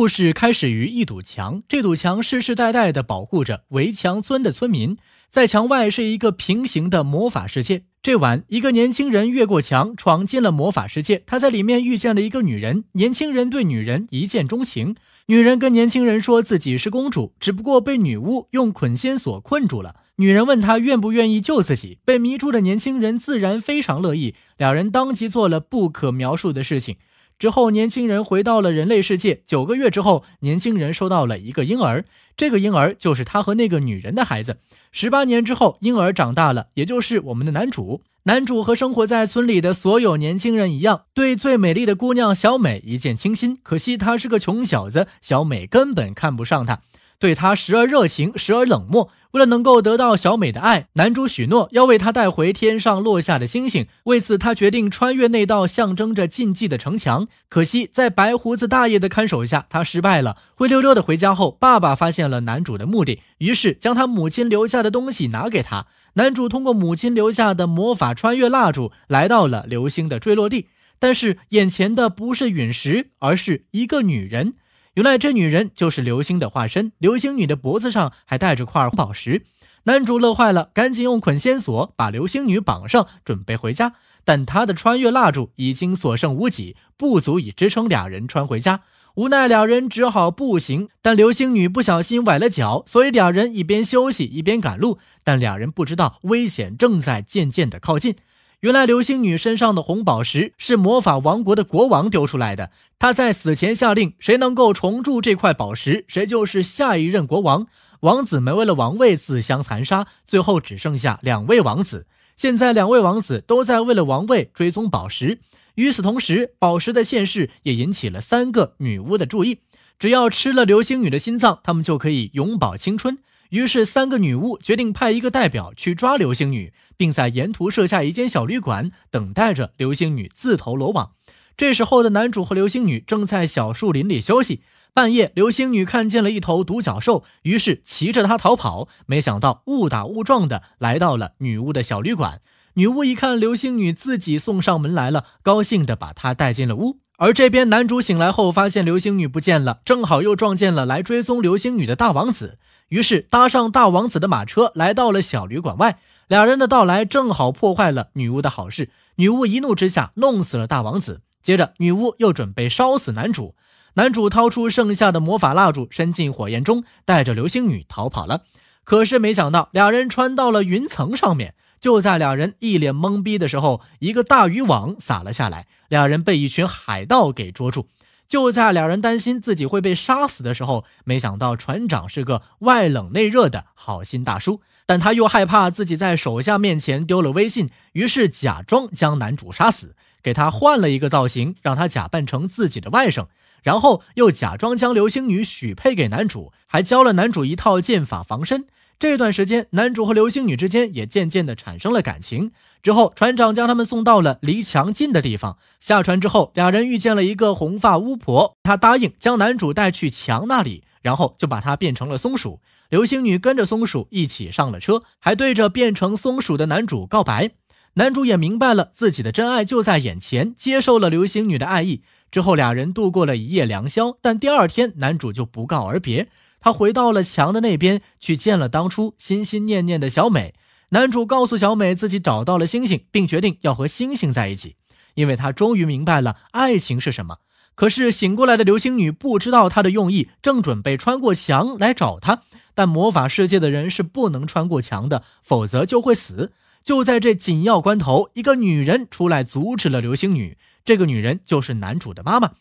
故事开始于一堵墙，这堵墙世世代代的保护着围墙村的村民。在墙外是一个平行的魔法世界。这晚，一个年轻人越过墙闯进了魔法世界。他在里面遇见了一个女人。年轻人对女人一见钟情。女人跟年轻人说自己是公主，只不过被女巫用捆仙索困住了。女人问他愿不愿意救自己。被迷住的年轻人自然非常乐意，两人当即做了不可描述的事情。之后，年轻人回到了人类世界。九个月之后，年轻人收到了一个婴儿，这个婴儿就是他和那个女人的孩子。十八年之后，婴儿长大了，也就是我们的男主。男主和生活在村里的所有年轻人一样，对最美丽的姑娘小美一见倾心。可惜他是个穷小子，小美根本看不上他。对他时而热情，时而冷漠。为了能够得到小美的爱，男主许诺要为她带回天上落下的星星。为此，他决定穿越那道象征着禁忌的城墙。可惜，在白胡子大爷的看守下，他失败了，灰溜溜的回家后，爸爸发现了男主的目的，于是将他母亲留下的东西拿给他。男主通过母亲留下的魔法穿越蜡烛，来到了流星的坠落地，但是眼前的不是陨石，而是一个女人。原来这女人就是流星的化身，流星女的脖子上还带着块宝石，男主乐坏了，赶紧用捆仙索把流星女绑上，准备回家。但他的穿越蜡烛已经所剩无几，不足以支撑俩人穿回家，无奈两人只好步行。但流星女不小心崴了脚，所以俩人一边休息一边赶路。但两人不知道危险正在渐渐的靠近。原来流星女身上的红宝石是魔法王国的国王丢出来的。他在死前下令，谁能够重铸这块宝石，谁就是下一任国王。王子们为了王位自相残杀，最后只剩下两位王子。现在两位王子都在为了王位追踪宝石。与此同时，宝石的现世也引起了三个女巫的注意。只要吃了流星女的心脏，他们就可以永葆青春。于是，三个女巫决定派一个代表去抓流星女，并在沿途设下一间小旅馆，等待着流星女自投罗网。这时候的男主和流星女正在小树林里休息。半夜，流星女看见了一头独角兽，于是骑着它逃跑。没想到误打误撞的来到了女巫的小旅馆。女巫一看流星女自己送上门来了，高兴的把她带进了屋。而这边男主醒来后发现流星女不见了，正好又撞见了来追踪流星女的大王子。于是搭上大王子的马车，来到了小旅馆外。俩人的到来正好破坏了女巫的好事，女巫一怒之下弄死了大王子。接着，女巫又准备烧死男主，男主掏出剩下的魔法蜡烛，伸进火焰中，带着流星女逃跑了。可是没想到，俩人穿到了云层上面。就在俩人一脸懵逼的时候，一个大渔网撒了下来，俩人被一群海盗给捉住。就在两人担心自己会被杀死的时候，没想到船长是个外冷内热的好心大叔，但他又害怕自己在手下面前丢了威信，于是假装将男主杀死，给他换了一个造型，让他假扮成自己的外甥，然后又假装将流星女许配给男主，还教了男主一套剑法防身。这段时间，男主和流星女之间也渐渐地产生了感情。之后，船长将他们送到了离墙近的地方。下船之后，俩人遇见了一个红发巫婆，她答应将男主带去墙那里，然后就把他变成了松鼠。流星女跟着松鼠一起上了车，还对着变成松鼠的男主告白。男主也明白了自己的真爱就在眼前，接受了流星女的爱意。之后，俩人度过了一夜良宵，但第二天男主就不告而别，他回到了墙的那边去见了当初心心念念的小美。男主告诉小美自己找到了星星，并决定要和星星在一起，因为他终于明白了爱情是什么。可是醒过来的流星女不知道他的用意，正准备穿过墙来找他，但魔法世界的人是不能穿过墙的，否则就会死。就在这紧要关头，一个女人出来阻止了流星女。这个女人就是男主的妈妈。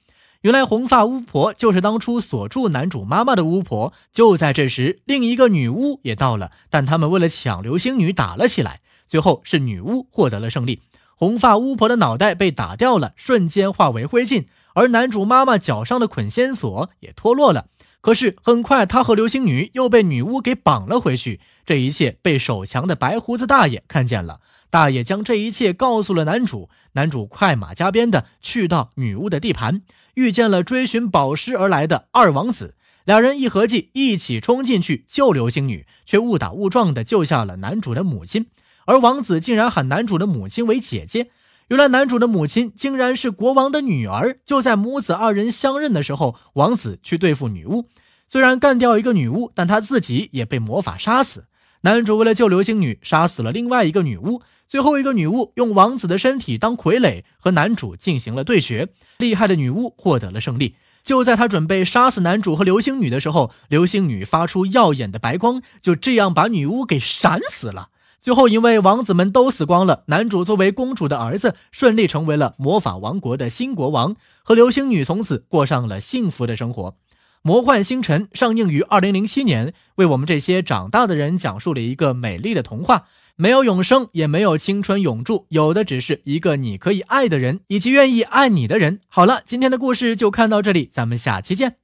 原来红发巫婆就是当初锁住男主妈妈的巫婆。就在这时，另一个女巫也到了，但他们为了抢流星女打了起来。最后是女巫获得了胜利，红发巫婆的脑袋被打掉了，瞬间化为灰烬。而男主妈妈脚上的捆仙索也脱落了。可是很快，她和流星女又被女巫给绑了回去。这一切被守墙的白胡子大爷看见了。大爷将这一切告诉了男主，男主快马加鞭的去到女巫的地盘，遇见了追寻宝石而来的二王子，两人一合计，一起冲进去救流星女，却误打误撞的救下了男主的母亲，而王子竟然喊男主的母亲为姐姐。原来男主的母亲竟然是国王的女儿。就在母子二人相认的时候，王子去对付女巫，虽然干掉一个女巫，但他自己也被魔法杀死。男主为了救流星女，杀死了另外一个女巫。最后一个女巫用王子的身体当傀儡，和男主进行了对决。厉害的女巫获得了胜利。就在他准备杀死男主和流星女的时候，流星女发出耀眼的白光，就这样把女巫给闪死了。最后，因为王子们都死光了，男主作为公主的儿子，顺利成为了魔法王国的新国王。和流星女从此过上了幸福的生活。《魔幻星辰》上映于二零零七年，为我们这些长大的人讲述了一个美丽的童话。没有永生，也没有青春永驻，有的只是一个你可以爱的人，以及愿意爱你的人。好了，今天的故事就看到这里，咱们下期见。